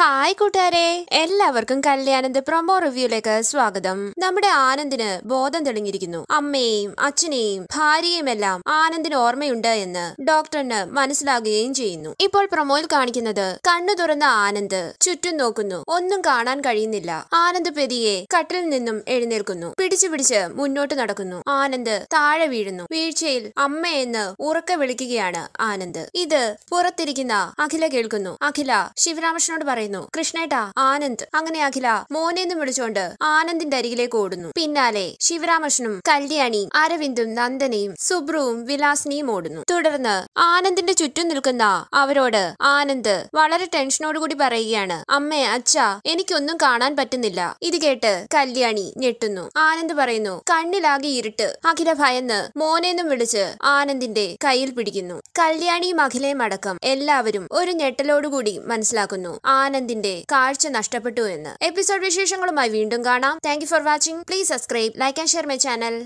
hi കൂട്ടുകാരെ എല്ലാവർക്കും കല്യാണന്റെ promo റിവ്യൂലേക്ക് സ്വാഗതം നമ്മുടെ ആനന്ദിന് ബോധം തെളിഞ്ഞിരിക്കുന്നു അമ്മയെയും അച്ഛനെയും ഭാര്യയും എല്ലാം ആനന്ദിന് ഓർമ്മയുണ്ട് എന്ന് ഡോക്ടറിന് മനസ്സിലാകുകയും ചെയ്യുന്നു ഇപ്പോൾ പ്രൊമോയിൽ കാണിക്കുന്നത് കണ്ണു തുറന്ന ആനന്ദ് ചുറ്റും നോക്കുന്നു ഒന്നും കാണാൻ കഴിയുന്നില്ല ആനന്ദ് പെതിയെ കട്ടിൽ നിന്നും എഴുന്നേൽക്കുന്നു പിടിച്ചു പിടിച്ച് മുന്നോട്ട് നടക്കുന്നു ആനന്ദ് താഴെ വീഴുന്നു വീഴ്ചയിൽ അമ്മയെന്ന് ഉറക്കെ വിളിക്കുകയാണ് ആനന്ദ് ഇത് പുറത്തിരിക്കുന്ന അഖില കേൾക്കുന്നു അഖില ശിവരാമകൃഷ്ണനോട് പറയുന്നു പറയുന്നു കൃഷ്ണേട്ടാ ആനന്ദ് അങ്ങനെ അഖില എന്ന് വിളിച്ചുകൊണ്ട് ആനന്ദിന്റെ അരികിലേക്ക് ഓടുന്നു പിന്നാലെ ശിവരാമകൃഷ്ണനും കല്യാണിയും അരവിന്ദും നന്ദനയും സുബ്രുവും വിലാസിനിയും ഓടുന്നു തുടർന്ന് ആനന്ദിന്റെ ചുറ്റും നിൽക്കുന്ന അവരോട് ആനന്ദ് വളരെ ടെൻഷനോടുകൂടി പറയുകയാണ് അമ്മേ അച്ഛ എനിക്കൊന്നും കാണാൻ പറ്റുന്നില്ല ഇത് കേട്ട് കല്യാണി ഞെട്ടുന്നു ആനന്ദ് പറയുന്നു കണ്ണിലാകെ ഇരുട്ട് അഖില ഭയന്ന് മോനെന്നും വിളിച്ച് ആനന്ദിന്റെ കയ്യിൽ പിടിക്കുന്നു കല്യാണിയും അഖിലയും അടക്കം എല്ലാവരും ഒരു ഞെട്ടലോടുകൂടി മനസ്സിലാക്കുന്നു ആനന്ദ് ആനന്ദിന്റെ കാഴ്ച നഷ്ടപ്പെട്ടു എന്ന് എപ്പിസോഡ് വിശേഷങ്ങളുമായി വീണ്ടും കാണാം thank for watching please subscribe like and share my channel